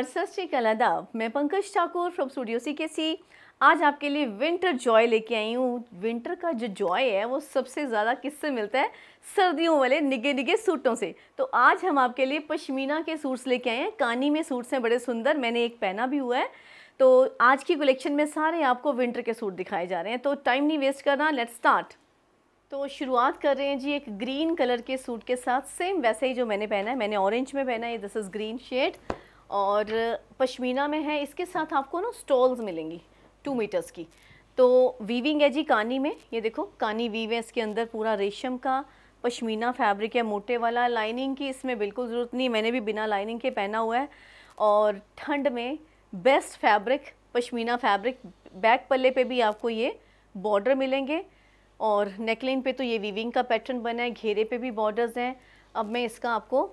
नमस्कार सत आदाब मैं Pankaj Thakur from studio C K C आज आपके लिए विंटर जॉय लेके आई हूँ विंटर का जो जॉय है वो सबसे ज़्यादा किससे मिलता है सर्दियों वाले निगे निगे सूटों से तो आज हम आपके लिए पश्मीना के सूट्स लेके आए हैं कानी में सूट्स हैं बड़े सुंदर मैंने एक पहना भी हुआ है तो आज की कलेक्शन में सारे आपको विंटर के सूट दिखाए जा रहे हैं तो टाइम नहीं वेस्ट करना लेट स्टार्ट तो शुरुआत कर रहे हैं जी एक ग्रीन कलर के सूट के साथ सेम वैसे ही जो मैंने पहना है मैंने ऑरेंज में पहना है दिस इज़ ग्रीन शेड और पश्मीना में है इसके साथ आपको ना स्टॉल्स मिलेंगी टू मीटर्स की तो वीविंग है जी कानी में ये देखो कानी वीव है इसके अंदर पूरा रेशम का पश्मीना फैब्रिक है मोटे वाला लाइनिंग की इसमें बिल्कुल ज़रूरत नहीं मैंने भी बिना लाइनिंग के पहना हुआ है और ठंड में best fabric pashmina fabric back पल्ले पे भी आपको ये बॉर्डर मिलेंगे और नेकलाइन पे तो ये वीविंग का पैटर्न बना है घेरे पे भी बॉर्डर्स हैं अब मैं इसका आपको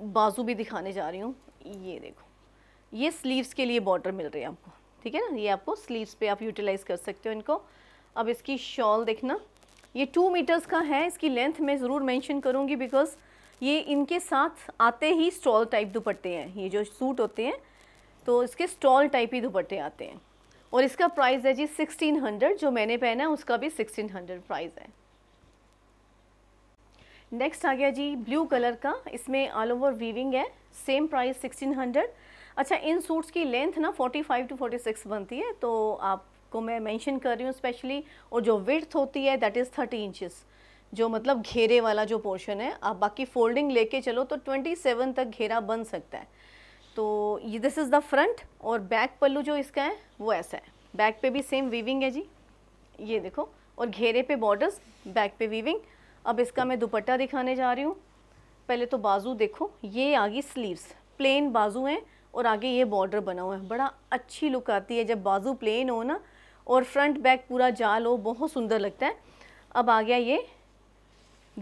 बाजू भी दिखाने जा रही हूँ ये देखो ये स्लीव्स के लिए बॉर्डर मिल रही है आपको ठीक है ना ये आपको स्लीव्स पे आप यूटिलाइज कर सकते हो इनको अब इसकी शॉल देखना ये टू मीटर्स का है इसकी लेंथ मैं ज़रूर मेंशन करूँगी बिकॉज ये इनके साथ आते ही स्टॉल टाइप दुपट्टे हैं ये जो सूट होते हैं तो इसके स्टॉल टाइप ही दुपट्टे आते हैं और इसका प्राइस है जी सिक्सटीन हंड्रेड जो मैंने पहना है उसका भी सिक्सटीन हंड्रेड प्राइस है नेक्स्ट आ गया जी ब्लू कलर का इसमें ऑल ओवर वीविंग है सेम प्राइस 1600 अच्छा इन सूट्स की लेंथ ना 45 टू 46 बनती है तो आपको मैं मेंशन कर रही हूँ स्पेशली और जो विथ होती है दैट इज़ 30 इंचेस जो मतलब घेरे वाला जो पोर्शन है आप बाकी फोल्डिंग लेके चलो तो 27 तक घेरा बन सकता है तो ये दिस इज़ द फ्रंट और बैक पल्लू जो इसका है वो ऐसा है बैक पे भी सेम वीविंग है जी ये देखो और घेरे पे बॉर्डर्स बैक पे वीविंग अब इसका मैं दुपट्टा दिखाने जा रही हूँ पहले तो बाजू देखो ये आ गई स्लीव्स प्लेन बाजू हैं और आगे ये बॉर्डर बना हुआ है बड़ा अच्छी लुक आती है जब बाजू प्लेन हो ना और फ्रंट बैक पूरा जाल हो बहुत सुंदर लगता है अब आ गया ये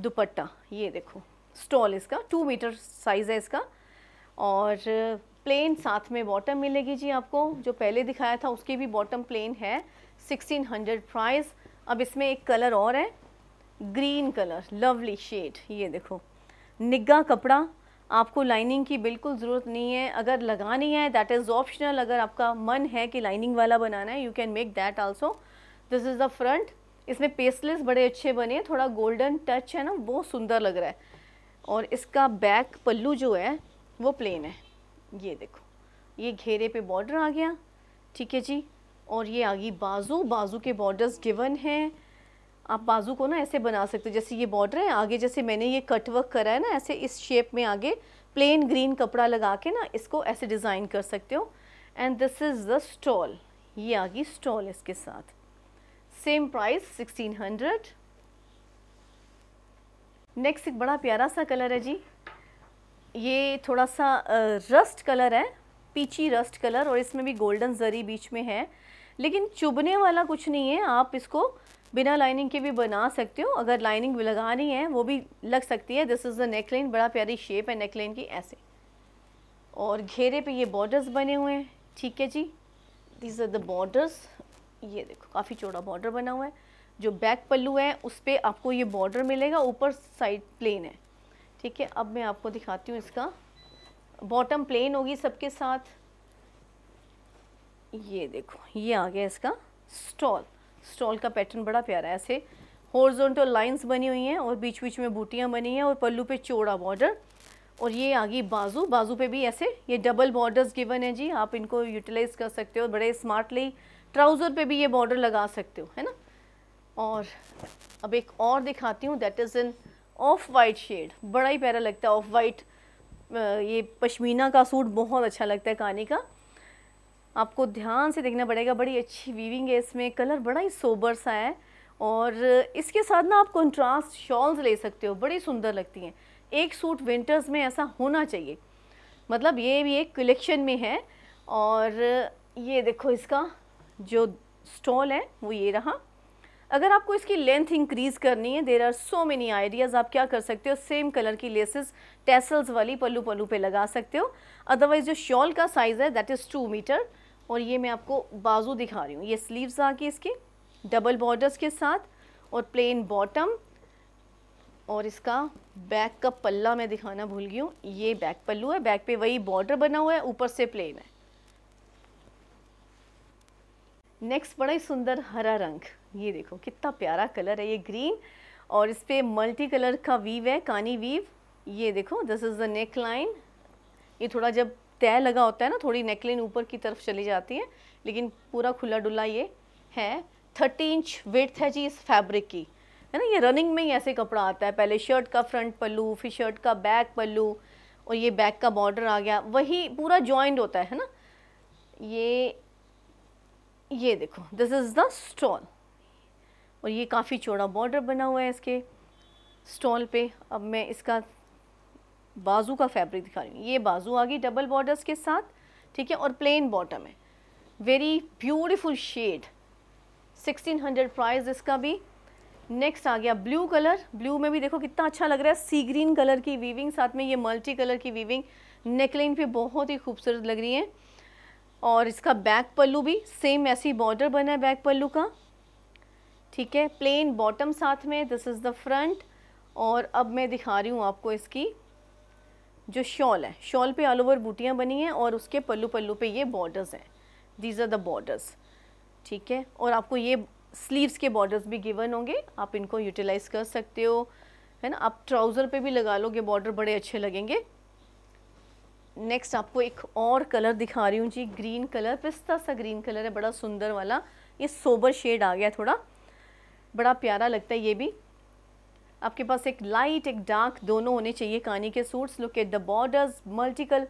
दुपट्टा ये देखो स्टॉल इसका टू मीटर साइज़ है इसका और प्लेन साथ में बॉटम मिलेगी जी आपको जो पहले दिखाया था उसकी भी बॉटम प्लेन है 1600 प्राइस अब इसमें एक कलर और है ग्रीन कलर लवली शेड ये देखो निग्गा कपड़ा आपको लाइनिंग की बिल्कुल ज़रूरत नहीं है अगर लगानी है दैट इज़ ऑप्शनल अगर आपका मन है कि लाइनिंग वाला बनाना है you can make that also this is the front इसमें पेस्टलेस बड़े अच्छे बने थोड़ा गोल्डन टच है ना वो सुंदर लग रहा है और इसका बैक पल्लू जो है वो प्लेन है ये देखो ये घेरे पे बॉर्डर आ गया ठीक है जी और ये आ गई बाजू बाजू के बॉर्डर्स गिवन हैं आप बाजू को ना ऐसे बना सकते हो जैसे ये बॉर्डर है आगे जैसे मैंने ये कट वर्क करा है ना ऐसे इस शेप में आगे प्लेन ग्रीन कपड़ा लगा के ना इसको ऐसे डिज़ाइन कर सकते हो and this is the stole ये आ गई स्टॉल इसके साथ same price sixteen hundred next एक बड़ा प्यारा सा कलर है जी ये थोड़ा सा रस्ट कलर है पीची रस्ट कलर और इसमें भी गोल्डन जरी बीच में है लेकिन चुभने वाला कुछ नहीं है आप इसको बिना लाइनिंग के भी बना सकते हो अगर लाइनिंग लगानी है वो भी लग सकती है दिस इज़ द नेकलाइन बड़ा प्यारी शेप है नेकलाइन की ऐसे और घेरे पे ये बॉर्डर्स बने हुए हैं ठीक है जी दिस आर द बॉर्डर्स ये देखो काफ़ी चौड़ा बॉर्डर बना हुआ है जो बैक पल्लू है उस पर आपको ये बॉर्डर मिलेगा ऊपर साइड प्लेन है ठीक है अब मैं आपको दिखाती हूँ इसका बॉटम प्लेन होगी सबके साथ ये देखो ये आ गया इसका स्टॉल स्टॉल का पैटर्न बड़ा प्यारा है ऐसे हॉर्जोंटल लाइंस बनी हुई हैं और बीच बीच में बूटियाँ बनी हैं और पल्लू पे चौड़ा बॉर्डर और ये आ गई बाजू बाजू पे भी ऐसे ये डबल बॉर्डर्स गिवन है जी आप इनको यूटिलाइज़ कर सकते हो बड़े स्मार्टली ट्राउज़र पे भी ये बॉर्डर लगा सकते हो है ना और अब एक और दिखाती हूँ that is in off white shade बड़ा ही प्यारा लगता है ऑफ वाइट ये पशमीना का सूट बहुत अच्छा लगता है कहानी का आपको ध्यान से देखना पड़ेगा बड़ी अच्छी वीविंग है इसमें कलर बड़ा ही सोबर सा है और इसके साथ ना आप कंट्रास्ट शॉल्स ले सकते हो बड़ी सुंदर लगती हैं एक सूट विंटर्स में ऐसा होना चाहिए मतलब ये भी एक कलेक्शन में है और ये देखो इसका जो स्टॉल है वो ये रहा अगर आपको इसकी लेंथ इंक्रीज़ करनी है there are so many ideas आप क्या कर सकते हो सेम कलर की लेसेस टेसल्स वाली पल्लू पल्लू पे लगा सकते हो अदरवाइज़ जो शॉल का साइज़ है दैट इज़ टू मीटर और ये मैं आपको बाजू दिखा रही हूँ ये स्लीव्स आ गई इसके डबल बॉर्डर्स के साथ और प्लेन बॉटम और इसका बैक का पल्ला मैं दिखाना भूल गई हूँ ये बैक पल्लू है बैक पे वही बॉर्डर बना हुआ है ऊपर से प्लेन है नेक्स्ट बड़ा ही सुंदर हरा रंग ये देखो कितना प्यारा कलर है ये ग्रीन और इस पर मल्टी कलर का वीव है कानी वीव ये देखो this is the neckline ये थोड़ा जब तय लगा होता है ना थोड़ी नेकलिन ऊपर की तरफ चली जाती है लेकिन पूरा खुला डुला ये है थर्टी इंच वेट है जी इस फैब्रिक की है ना ये रनिंग में ही ऐसे कपड़ा आता है पहले शर्ट का फ्रंट पल्लू फिर शर्ट का बैक पल्लू और ये बैक का बॉर्डर आ गया वही पूरा जॉइंट होता है ना ये ये देखो दिस इज़ द स्टॉल और ये काफ़ी चौड़ा बॉर्डर बना हुआ है इसके स्टॉल पे अब मैं इसका बाजू का फैब्रिक दिखा रही हूँ ये बाजू आ गई डबल बॉर्डर्स के साथ ठीक है और प्लेन बॉटम है वेरी ब्यूटिफुल शेड 1600 प्राइस इसका भी नेक्स्ट आ गया ब्लू कलर ब्लू में भी देखो कितना अच्छा लग रहा है सी ग्रीन कलर की वीविंग साथ में ये मल्टी कलर की वीविंग नेकलाइन पे बहुत ही खूबसूरत लग रही है और इसका बैक पल्लू भी सेम ऐसी बॉर्डर बना है बैक पल्लू का ठीक है प्लेन बॉटम साथ में दिस इज़ द फ्रंट और अब मैं दिखा रही हूँ आपको इसकी जो शॉल है शॉल पे ऑल ओवर बूटियाँ बनी हैं और उसके पल्लू पल्लू पे ये बॉर्डर्स हैं दीज आर द बॉर्डर्स ठीक है और आपको ये स्लीव्स के बॉर्डर्स भी गिवन होंगे आप इनको यूटिलाइज़ कर सकते हो है ना आप ट्राउज़र पे भी लगा लोगे बॉर्डर बड़े अच्छे लगेंगे नेक्स्ट आपको एक और कलर दिखा रही हूँ जी ग्रीन कलर पिस्ता सा ग्रीन कलर है बड़ा सुंदर वाला ये सोबर शेड आ गया थोड़ा बड़ा प्यारा लगता है ये भी आपके पास एक लाइट एक डार्क दोनों होने चाहिए कहानी के suits look at the borders मल्टीकल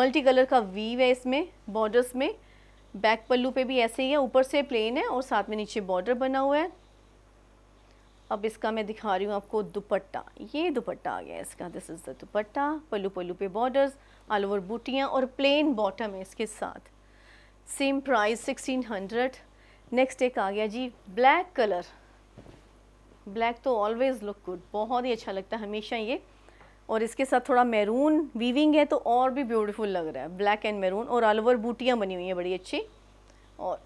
मल्टी कलर का वीव है इसमें बॉर्डर्स में बैक पल्लू पे भी ऐसे ही है ऊपर से प्लेन है और साथ में नीचे बॉर्डर बना हुआ है अब इसका मैं दिखा रही हूँ आपको दुपट्टा ये दुपट्टा आ गया इसका दिस इज़ द दुपट्टा पल्लू पल्लू पे बॉर्डर्स ऑल ओवर बूटियाँ और प्लेन बॉटम है इसके साथ same price sixteen hundred next एक आ गया जी ब्लैक कलर ब्लैक तो ऑलवेज़ लुक गुड बहुत ही अच्छा लगता है हमेशा ये और इसके साथ थोड़ा मैरून वीविंग है तो और भी ब्यूटीफुल लग रहा है ब्लैक एंड मैरून और ऑल ओवर बूटियाँ बनी हुई हैं बड़ी अच्छी और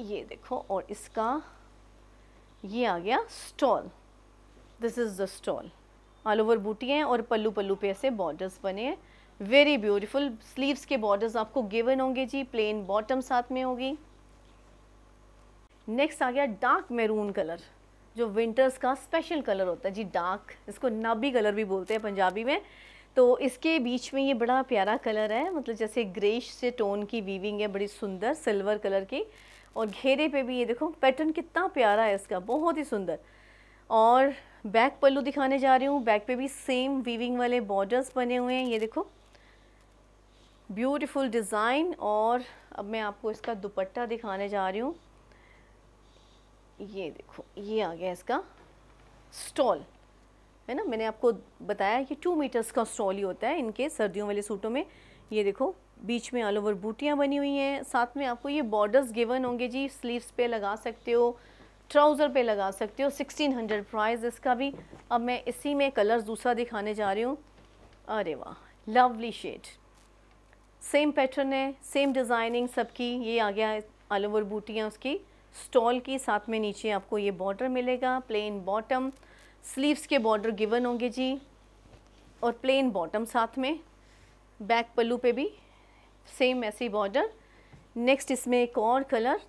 ये देखो और इसका ये आ गया stole this is the stole all over बूटियाँ हैं और पल्लू पल्लू पे ऐसे बॉर्डर्स बने हैं वेरी ब्यूटीफुल स्लीव्स के बॉर्डर्स आपको गिवन होंगे जी प्लेन बॉटम साथ में होगी नेक्स्ट आ गया डार्क मैरून कलर जो विंटर्स का स्पेशल कलर होता है जी डार्क इसको नाबी कलर भी बोलते हैं पंजाबी में तो इसके बीच में ये बड़ा प्यारा कलर है मतलब जैसे ग्रेश से टोन की वीविंग है बड़ी सुंदर सिल्वर कलर की और घेरे पे भी ये देखो पैटर्न कितना प्यारा है इसका बहुत ही सुंदर और बैक पल्लू दिखाने जा रही हूँ बैक पे भी सेम वीविंग वाले बॉर्डर्स बने हुए हैं ये देखो ब्यूटीफुल डिज़ाइन और अब मैं आपको इसका दुपट्टा दिखाने जा रही हूँ ये देखो ये आ गया इसका स्टॉल है ना मैंने आपको बताया कि टू मीटर्स का स्टॉल ही होता है इनके सर्दियों वाले सूटों में ये देखो बीच में ऑल ओवर बूटियाँ बनी हुई हैं साथ में आपको ये बॉर्डर्स गिवन होंगे जी स्लीव्स पे लगा सकते हो ट्राउज़र पे लगा सकते हो 1600 प्राइस इसका भी अब मैं इसी में कलर्स दूसरा दिखाने जा रही हूँ अरे वाह लवली शेड सेम पैटर्न है सेम डिज़ाइनिंग सबकी ये आ गया ऑल ओवर बूटियाँ उसकी स्टॉल की साथ में नीचे आपको ये बॉर्डर मिलेगा प्लेन बॉटम स्लीव्स के बॉर्डर गिवन होंगे जी और प्लेन बॉटम साथ में बैक पल्लू पे भी सेम ऐसी बॉर्डर नेक्स्ट इसमें एक और colour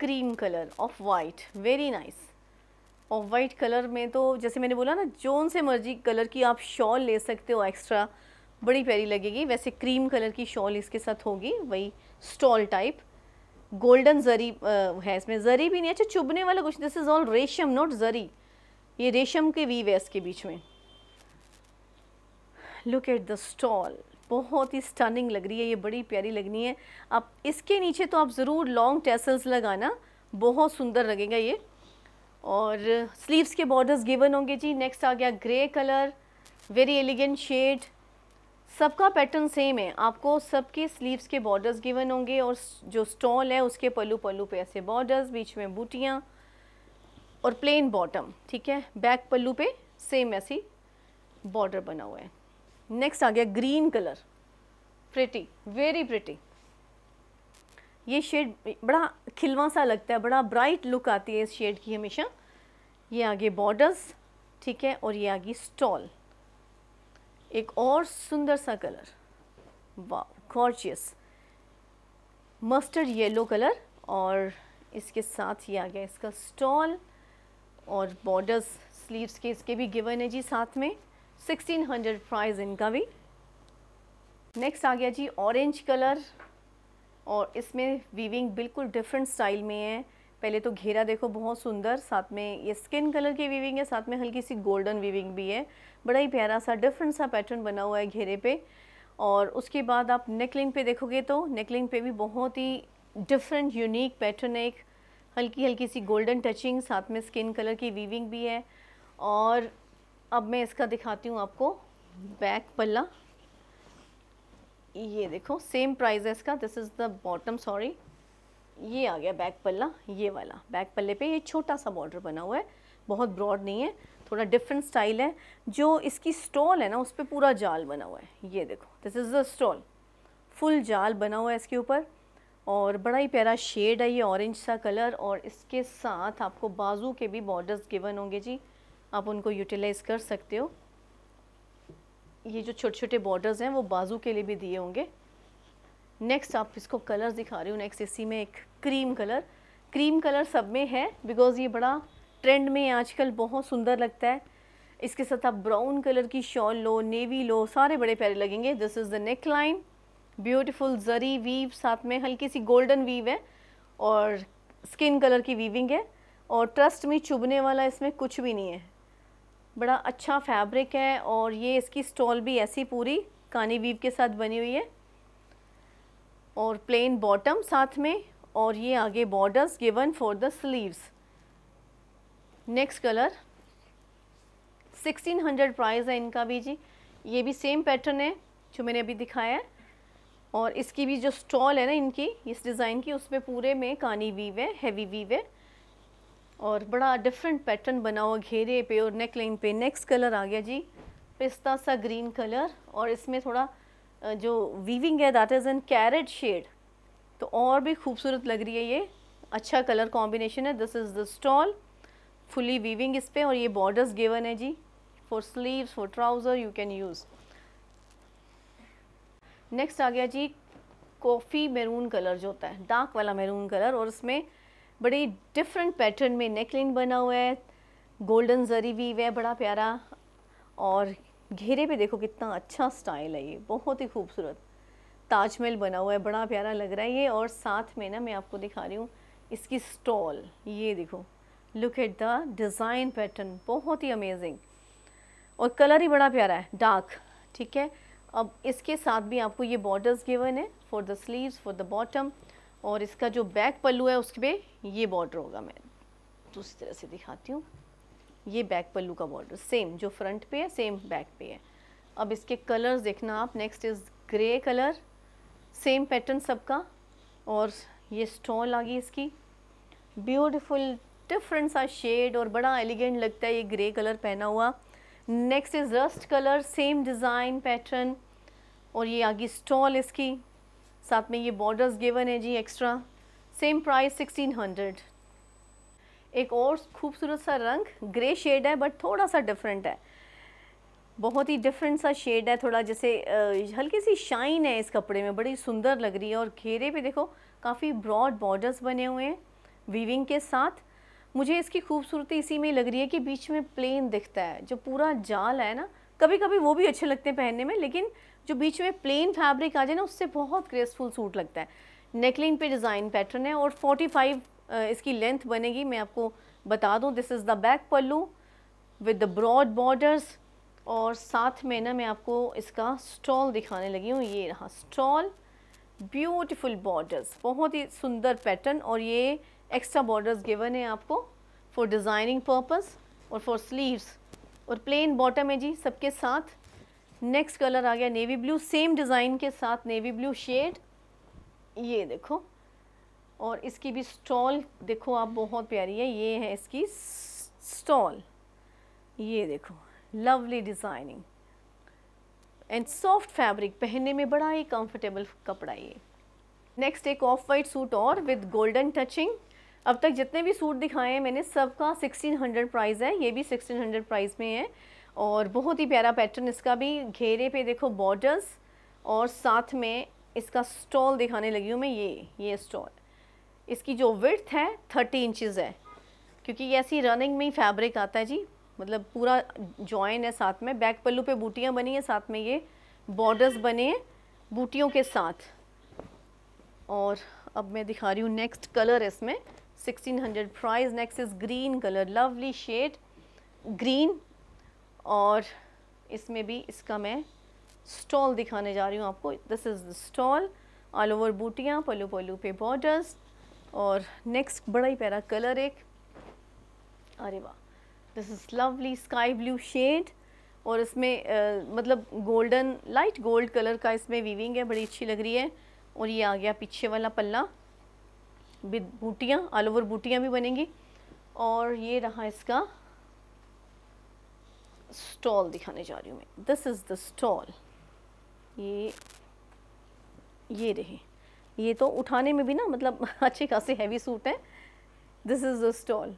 cream colour off white very nice off white colour में तो जैसे मैंने बोला ना जोन से मर्जी कलर की आप शॉल ले सकते हो एक्स्ट्रा बड़ी प्यारी लगेगी वैसे क्रीम कलर की शॉल इसके साथ होगी वही स्टॉल टाइप गोल्डन जरी है इसमें जरी भी नहीं अच्छा चुभने वाला कुछ दिस इज ऑल रेशम नोट जरी ये रेशम के वी वेस के बीच में लुक एट द स्टॉल बहुत ही स्टनिंग लग रही है ये बड़ी प्यारी लगनी है आप इसके नीचे तो आप ज़रूर लॉन्ग टेसल्स लगाना बहुत सुंदर लगेगा ये और स्लीव्स के बॉर्डर्स गिवन होंगे जी नेक्स्ट आ गया grey colour very elegant shade सबका पैटर्न सेम है आपको सबके स्लीव्स के बॉर्डर्स गिवन होंगे और जो स्टॉल है उसके पल्लू पल्लू पे ऐसे बॉर्डर्स बीच में बूटियाँ और प्लेन बॉटम ठीक है बैक पल्लू पे सेम ऐसी बॉर्डर बना हुआ है नेक्स्ट आ गया green colour pretty very pretty ये शेड बड़ा खिलवा सा लगता है बड़ा ब्राइट लुक आती है इस शेड की हमेशा ये आगे बॉर्डर्स ठीक है और ये आगे स्टॉल एक और सुंदर सा कलर वाह गॉर्जियस मस्टर्ड येलो कलर और इसके साथ ही आ गया इसका स्टॉल और बॉर्डर्स स्लीव्स के इसके भी गिवन है जी साथ में 1600 प्राइस इनका भी नेक्स्ट आ गया जी ऑरेंज कलर और इसमें वीविंग बिल्कुल डिफरेंट स्टाइल में है पहले तो घेरा देखो बहुत सुंदर साथ में ये स्किन कलर की वीविंग है साथ में हल्की सी गोल्डन वीविंग भी है बड़ा ही प्यारा सा डिफरेंट सा पैटर्न बना हुआ है घेरे पे और उसके बाद आप नेकलिंग पे देखोगे तो नेकलिंग पे भी बहुत ही डिफरेंट यूनिक पैटर्न है एक हल्की हल्की सी गोल्डन टचिंग साथ में स्किन कलर की वीविंग भी है और अब मैं इसका दिखाती हूँ आपको बैक पल्ला ये देखो सेम प्राइस है इसका this is the bottom sorry ये आ गया बैक पल्ला ये वाला बैक पल्ले पे ये छोटा सा बॉर्डर बना हुआ है बहुत ब्रॉड नहीं है थोड़ा डिफरेंट स्टाइल है जो इसकी स्टॉल है ना उस पर पूरा जाल बना हुआ है ये देखो this is the stole full जाल बना हुआ है इसके ऊपर और बड़ा ही प्यारा शेड है ये ऑरेंज सा कलर और इसके साथ आपको बाजू के भी बॉर्डर्स गिवन होंगे जी आप उनको यूटिलाइज़ कर सकते हो ये जो छोटे छोटे बॉर्डर्स हैं वो बाजू के लिए भी दिए होंगे नेक्स्ट आप इसको कलर दिखा रही हूँ नेक्स्ट इसी में एक क्रीम कलर क्रीम कलर सब में है बिकॉज ये बड़ा ट्रेंड में आजकल बहुत सुंदर लगता है इसके साथ आप ब्राउन कलर की शॉल लो नेवी लो सारे बड़े प्यारे लगेंगे this is the neckline beautiful जरी वीव साथ में हल्की सी गोल्डन वीव है और स्किन कलर की वीविंग है और ट्रस्ट में चुभने वाला इसमें कुछ भी नहीं है बड़ा अच्छा फैब्रिक है और ये इसकी स्टॉल भी ऐसी पूरी कानी वीव के साथ बनी हुई है और प्लेन बॉटम साथ में और ये आगे borders given for the sleeves next colour 1600 price है इनका भी जी ये भी सेम पैटर्न है जो मैंने अभी दिखाया है और इसकी भी जो स्टॉल है ना इनकी इस डिज़ाइन की उसमें पूरे में कानी वीव है हैवी वीव है और बड़ा डिफरेंट पैटर्न बना हुआ घेरे पे और नेक लाइन पे नेक्स्ट कलर आ गया जी पिस्ता सा ग्रीन कलर और इसमें थोड़ा जो वीविंग है that is in carrot shade तो और भी खूबसूरत लग रही है ये अच्छा कलर कॉम्बिनेशन है this is the stole fully weaving इस पर और ये बॉर्डर्स गिवन है जी for sleeves for trouser you can use next आ गया जी कॉफ़ी मेरून कलर जो होता है डार्क वाला मेरून कलर और इसमें बड़े डिफरेंट पैटर्न में नेकलिन बना हुआ है गोल्डन जरी वीव है बड़ा प्यारा और घेरे पे देखो कितना अच्छा स्टाइल है ये बहुत ही खूबसूरत ताजमहल बना हुआ है बड़ा प्यारा लग रहा है ये और साथ में ना मैं आपको दिखा रही हूँ इसकी स्टॉल ये देखो look at the design pattern बहुत ही अमेजिंग और कलर ही बड़ा प्यारा है डार्क ठीक है अब इसके साथ भी आपको ये बॉर्डर्स गिवन है for the sleeves for the bottom और इसका जो बैक पल्लू है उसके पे ये बॉर्डर होगा मैं दूसरी तो तरह से दिखाती हूँ ये बैक पल्लू का बॉर्डर सेम जो फ्रंट पे है सेम बैक पे है अब इसके कलर्स देखना आप next is grey colour same pattern सबका और ये स्टॉल आ गई इसकी ब्यूटीफुल डिफरेंट सा शेड और बड़ा एलिगेंट लगता है ये ग्रे कलर पहना हुआ next is rust colour same design pattern और ये आगे स्टॉल इसकी साथ में ये बॉर्डर्स गिवन है जी extra same price sixteen hundred एक और खूबसूरत सा रंग ग्रे शेड है बट थोड़ा सा डिफरेंट है बहुत ही डिफरेंट सा शेड है थोड़ा जैसे हल्की सी शाइन है इस कपड़े में बड़ी सुंदर लग रही है और घेरे पे देखो काफ़ी ब्रॉड बॉर्डर्स बने हुए हैं वीविंग के साथ मुझे इसकी खूबसूरती इसी में लग रही है कि बीच में प्लेन दिखता है जो पूरा जाल है ना कभी कभी वो भी अच्छे लगते हैं पहनने में लेकिन जो बीच में प्लेन फैब्रिक आ जाए ना उससे बहुत ग्रेसफुल सूट लगता है नेकलिन पे डिज़ाइन पैटर्न है और 45 इसकी लेंथ बनेगी मैं आपको बता दूं this is the back pallu with the broad borders और साथ में ना मैं आपको इसका स्टॉल दिखाने लगी हूँ ये रहा स्टॉल ब्यूटीफुल बॉर्डर्स बहुत ही सुंदर पैटर्न और ये एक्स्ट्रा बॉर्डर्स गिवन है आपको फॉर डिज़ाइनिंग पर्पस और फॉर स्लीव्स और प्लेन बॉटम है जी सबके साथ नेक्स्ट कलर आ गया नेवी ब्लू सेम डिज़ाइन के साथ नेवी ब्लू शेड ये देखो और इसकी भी स्टॉल देखो आप बहुत प्यारी है ये है इसकी स्टॉल ये देखो lovely designing and soft fabric पहनने में बड़ा ही कंफर्टेबल कपड़ा ये नेक्स्ट एक ऑफ वाइट सूट और विद गोल्डन टचिंग अब तक जितने भी सूट दिखाए हैं मैंने सबका 1600 प्राइस है ये भी 1600 प्राइस में है और बहुत ही प्यारा पैटर्न इसका भी घेरे पे देखो बॉर्डर्स और साथ में इसका स्टॉल दिखाने लगी हूँ मैं ये ये स्टॉल इसकी जो विथ है थर्टी इंचज़ है क्योंकि ये ऐसी रनिंग में ही फैब्रिक आता है जी मतलब पूरा जॉइन है साथ में बैक पल्लू पे बूटियाँ बनी हैं साथ में ये बॉर्डर्स बने हैं बूटियों के साथ और अब मैं दिखा रही हूँ नेक्स्ट कलर इसमें 1600 price next is green colour lovely shade green और इसमें भी इसका मैं स्टॉल दिखाने जा रही हूँ आपको this is the stole all over बूटियाँ पलू पलू पे बॉर्डर्स और नेक्स्ट बड़ा ही प्यारा कलर एक अरे वाह this is lovely sky blue shade और इसमें आ, मतलब गोल्डन लाइट गोल्ड कलर का इसमें वीविंग है बड़ी अच्छी लग रही है और ये आ गया पीछे वाला पल्ला विद बूटियाँ ऑल ओवर बूटियाँ भी बनेंगी और ये रहा इसका स्टॉल दिखाने जा रही हूँ मैं दिस इज़ द स्टॉल ये ये रही ये तो उठाने में भी ना मतलब अच्छे खासे हैवी सूट है this is the stole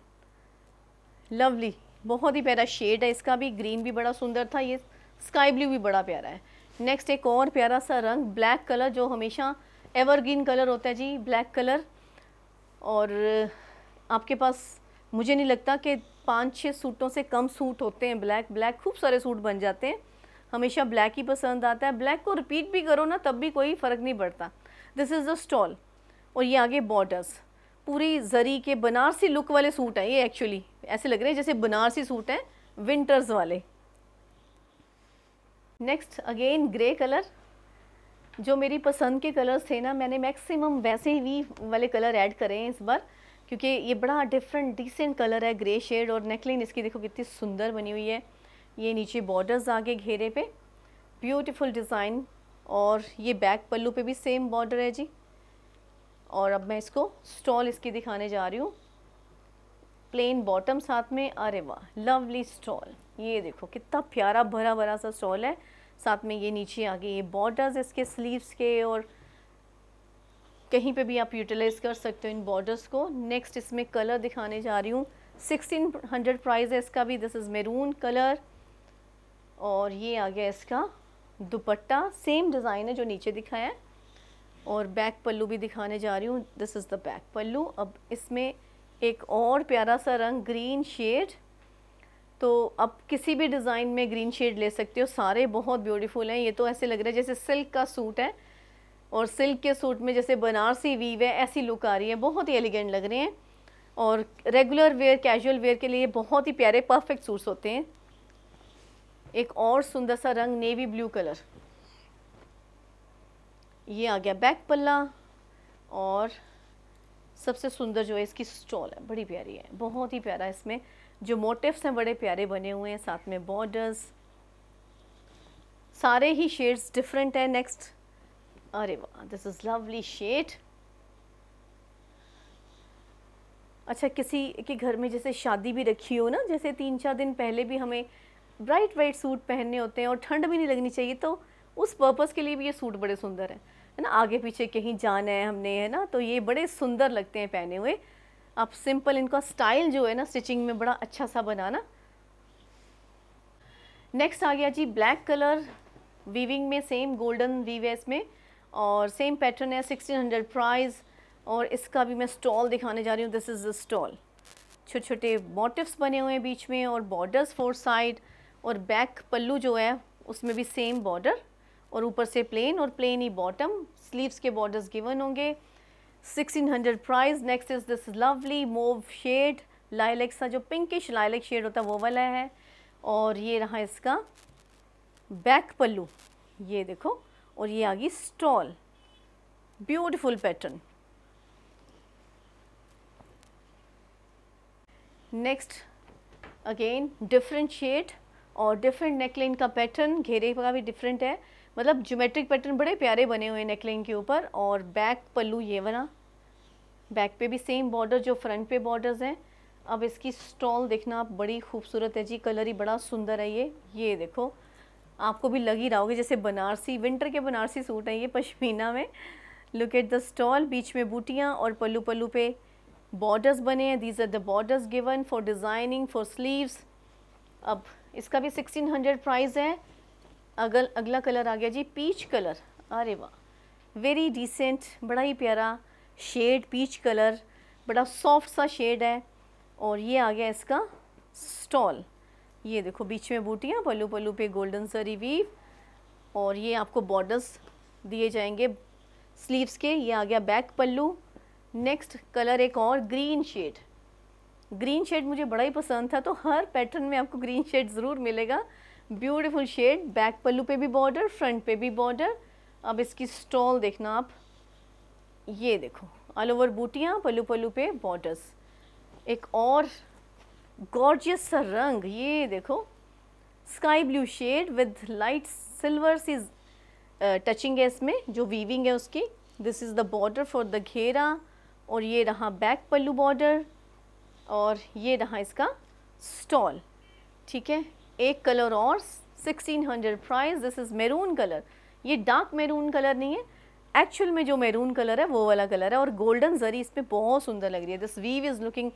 lovely बहुत ही प्यारा शेड है इसका भी ग्रीन भी बड़ा सुंदर था ये स्काई ब्लू भी बड़ा प्यारा है नेक्स्ट एक और प्यारा सा रंग ब्लैक कलर जो हमेशा एवरग्रीन कलर होता है जी ब्लैक कलर और आपके पास मुझे नहीं लगता कि पाँच छः सूटों से कम सूट होते हैं ब्लैक ब्लैक खूब सारे सूट बन जाते हैं हमेशा ब्लैक ही पसंद आता है ब्लैक को रिपीट भी करो ना तब भी कोई फ़र्क नहीं पड़ता दिस इज़ द स्टॉल और ये आगे बॉर्डर्स पूरी जरी के बनारसी लुक वाले सूट हैं ये एक्चुअली ऐसे लग रहे हैं जैसे बनारसी सूट हैं विंटर्स वाले नेक्स्ट अगेन ग्रे कलर जो मेरी पसंद के कलर्स थे ना मैंने मैक्सिमम वैसे ही वाले कलर ऐड करे हैं इस बार क्योंकि ये बड़ा डिफरेंट डिसेंट कलर है ग्रे शेड और नेकलाइन इसकी देखो कितनी सुंदर बनी हुई है ये नीचे बॉर्डर्स आगे घेरे पे ब्यूटीफुल डिज़ाइन और ये बैक पल्लू पे भी सेम बॉर्डर है जी और अब मैं इसको स्टॉल इसकी दिखाने जा रही हूँ प्लेन बॉटम साथ में अरे वाह लवली स्टॉल ये देखो कितना प्यारा भरा भरा सा स्टॉल है साथ में ये नीचे आगे ये बॉर्डर्स इसके स्लीव्स के और कहीं पे भी आप यूटिलाइज कर सकते हो इन बॉर्डर्स को नेक्स्ट इसमें कलर दिखाने जा रही हूँ सिक्सटीन हंड्रेड प्राइस है इसका भी दिस इज़ मेरून कलर और ये आ गया इसका दुपट्टा सेम डिज़ाइन है जो नीचे दिखाया है और बैक पल्लू भी दिखाने जा रही हूँ this is the back pallu अब इसमें एक और प्यारा सा रंग ग्रीन शेड तो आप किसी भी डिज़ाइन में ग्रीन शेड ले सकते हो सारे बहुत ब्यूटीफुल हैं ये तो ऐसे लग रहा है जैसे सिल्क का सूट है और सिल्क के सूट में जैसे बनारसी वीव है ऐसी लुक आ रही है बहुत ही एलिगेंट लग रहे हैं और रेगुलर वेयर कैजुअल वेयर के लिए बहुत ही प्यारे परफेक्ट सूट्स होते हैं एक और सुंदर सा रंग नेवी ब्लू कलर ये आ गया बैक पल्ला और सबसे सुंदर जो है इसकी स्टॉल है बड़ी प्यारी है बहुत ही प्यारा इसमें जो मोटिव्स हैं बड़े प्यारे बने हुए हैं साथ में बॉर्डर्स सारे ही शेड्स डिफरेंट हैं नेक्स्ट अरे वाह दिस इज़ लवली शेड अच्छा किसी के घर में जैसे शादी भी रखी हो ना जैसे तीन चार दिन पहले भी हमें ब्राइट वाइट सूट पहनने होते हैं और ठंड भी नहीं लगनी चाहिए तो उस पर्पज़ के लिए भी ये सूट बड़े सुंदर हैं है ना आगे पीछे कहीं जाना है हमने है ना तो ये बड़े सुंदर लगते हैं पहने हुए आप सिंपल इनका स्टाइल जो है ना स्टिचिंग में बड़ा अच्छा सा बनाना नेक्स्ट आ गया जी ब्लैक कलर वीविंग में सेम गोल्डन वीवेस में और सेम पैटर्न है 1600 प्राइस और इसका भी मैं स्टॉल दिखाने जा रही हूँ दिस इज़ द स्टॉल छोटे छोटे मोटिव्स बने हुए हैं बीच में और बॉर्डर्स फोर साइड और बैक पल्लू जो है उसमें भी सेम बॉर्डर और ऊपर से प्लेन और प्लेन ही बॉटम स्लीव्स के बॉर्डर्स गिवन होंगे 1600 price next is this lovely mauve shade lilacs का जो पिंकिश लाइलेक शेड होता है वो वाला है और ये रहा इसका बैक पल्लू ये देखो और ये आ गई stole beautiful pattern next again different shade और डिफरेंट नेकलाइन का पैटर्न घेरे का भी डिफरेंट है मतलब ज्योमेट्रिक पैटर्न बड़े प्यारे बने हुए हैं नेकलाइन के ऊपर और बैक पल्लू ये बना बैक पे भी सेम बॉर्डर जो फ्रंट पे बॉर्डर्स हैं अब इसकी स्टॉल देखना बड़ी खूबसूरत है जी कलर ही बड़ा सुंदर है ये ये देखो आपको भी लगी रहा होगी जैसे बनारसी विंटर के बनारसी सूट हैं ये पशमीना में लुक एट द स्टॉल बीच में बूटियाँ और पल्लू पल्लू पे बॉर्डर्स बने हैं these are the borders given for designing for sleeves अब इसका भी 1600 प्राइस है अगल अगला कलर आ गया जी पीच कलर अरे वाह वेरी डिसेंट बड़ा ही प्यारा शेड पीच कलर बड़ा सॉफ्ट सा शेड है और ये आ गया इसका स्टॉल ये देखो बीच में बूटियाँ पल्लू पल्लू पे गोल्डन सरी वीव और ये आपको बॉर्डर्स दिए जाएंगे स्लीव्स के ये आ गया बैक पल्लू नेक्स्ट कलर एक और ग्रीन शेड ग्रीन शेड मुझे बड़ा ही पसंद था तो हर पैटर्न में आपको ग्रीन शेड ज़रूर मिलेगा ब्यूटीफुल शेड बैक पल्लू पे भी बॉर्डर फ्रंट पे भी बॉर्डर अब इसकी स्टॉल देखना आप ये देखो ऑल ओवर बूटियाँ पल्लू पल्लू पे बॉर्डर्स एक और गॉर्जियस सा रंग ये देखो sky blue shade with light silver सी टचिंग है इसमें जो वीविंग है उसकी this is the border for the घेरा और ये रहा बैक पल्लू बॉर्डर और ये रहा इसका स्टॉल ठीक है एक कलर और 1600 price this is maroon colour ये डार्क मेरून कलर नहीं है एक्चुअल में जो मेरून कलर है वो वाला कलर है और गोल्डन जरी इस पर बहुत सुंदर लग रही है this weave is looking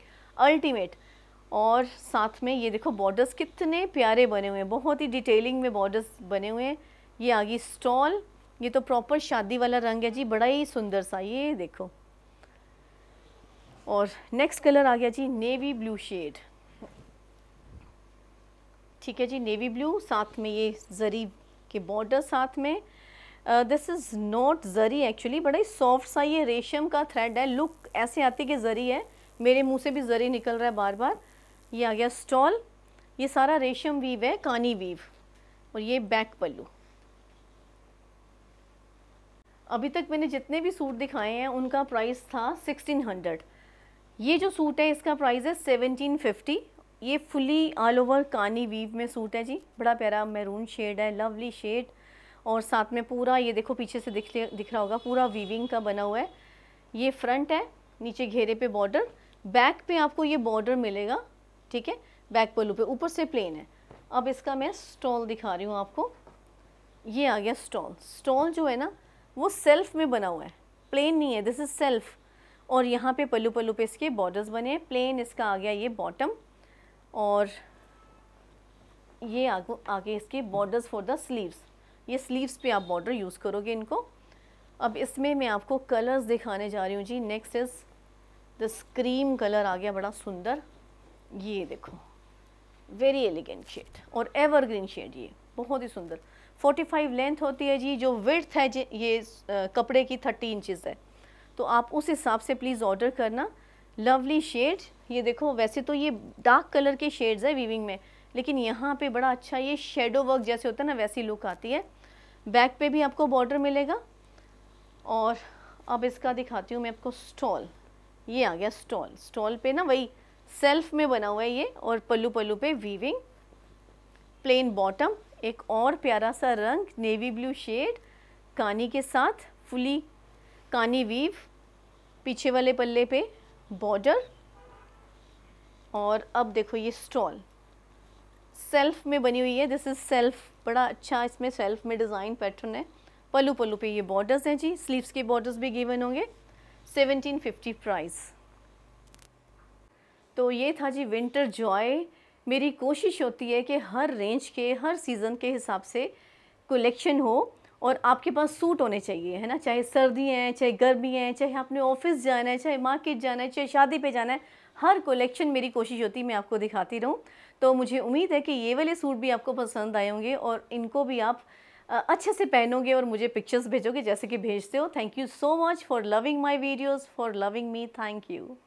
ultimate और साथ में ये देखो बॉर्डर्स कितने प्यारे बने हुए हैं बहुत ही डिटेलिंग में बॉर्डर्स बने हुए हैं ये आ गई स्टॉल ये तो प्रॉपर शादी वाला रंग है जी बड़ा ही सुंदर सा ये देखो और नेक्स्ट कलर आ गया जी नेवी ब्लू शेड ठीक है जी नेवी ब्लू साथ में ये जरी के बॉर्डर साथ में this is not zari actually बड़ा ही सॉफ्ट सा ये रेशम का थ्रेड है लुक ऐसे आती कि जरी है मेरे मुंह से भी जरी निकल रहा है बार बार ये आ गया स्टॉल ये सारा रेशम वीव है कानी वीव और ये बैक पल्लू अभी तक मैंने जितने भी सूट दिखाए हैं उनका प्राइस था सिक्सटीन हंड्रेड ये जो सूट है इसका प्राइस है सेवनटीन फिफ्टी ये fully all over Kani weave में सूट है जी बड़ा प्यारा मैरून शेड है लवली शेड और साथ में पूरा ये देखो पीछे से दिख दिख रहा होगा पूरा वीविंग का बना हुआ है ये फ्रंट है नीचे घेरे पे बॉर्डर बैक पे आपको ये बॉर्डर मिलेगा ठीक है बैक पलू पे ऊपर से प्लेन है अब इसका मैं स्टॉल दिखा रही हूँ आपको ये आ गया स्टॉल स्टॉल जो है ना वो सेल्फ में बना हुआ है प्लेन नहीं है दिस इज़ सेल्फ़ और यहाँ पे पल्लू पल्लू पे इसके बॉर्डर्स बने हैं प्लेन इसका आ गया ये बॉटम और ये आगे आगे इसके बॉर्डर्स फॉर द स्लीव्स ये स्लीव्स पे आप बॉर्डर यूज़ करोगे इनको अब इसमें मैं आपको कलर्स दिखाने जा रही हूँ जी next is the cream colour आ गया बड़ा सुंदर ये देखो वेरी एलिगेंट शेड और एवरग्रीन शेड ये बहुत ही सुंदर 45 लेंथ होती है जी जो विर्थ है जी ये कपड़े की 30 इंचज़ है तो आप उस हिसाब से प्लीज़ ऑर्डर करना लवली शेड ये देखो वैसे तो ये डार्क कलर के शेड्स है वीविंग में लेकिन यहाँ पे बड़ा अच्छा ये शेडो वर्क जैसे होता है ना वैसी लुक आती है बैक पे भी आपको बॉर्डर मिलेगा और अब इसका दिखाती हूँ मैं आपको स्टॉल ये आ गया स्टॉल स्टॉल पे ना वही सेल्फ में बना हुआ है ये और पल्लू पल्लू पे वीविंग प्लेन बॉटम एक और प्यारा सा रंग नेवी ब्लू शेड कानी के साथ फुली कानी वीव पीछे वाले पल्ले पे बॉर्डर और अब देखो ये स्टॉल सेल्फ में बनी हुई है दिस इज़ सेल्फ बड़ा अच्छा इसमें सेल्फ में डिज़ाइन पैटर्न है पलू पलू पे ये बॉर्डर्स हैं जी स्लीव्स के बॉर्डर्स भी गिवन होंगे 1750 प्राइस तो ये था जी विंटर जॉय मेरी कोशिश होती है कि हर रेंज के हर सीज़न के हिसाब से कलेक्शन हो और आपके पास सूट होने चाहिए है ना चाहे सर्दी है चाहे गर्मी है चाहे आपने ऑफिस जाना है चाहे मार्केट जाना है चाहे शादी पे जाना है हर कलेक्शन मेरी कोशिश होती है मैं आपको दिखाती रहूँ तो मुझे उम्मीद है कि ये वाले सूट भी आपको पसंद आए होंगे और इनको भी आप अच्छे से पहनोगे और मुझे पिक्चर्स भेजोगे जैसे कि भेजते हो thank you so much for loving my videos for loving me thank you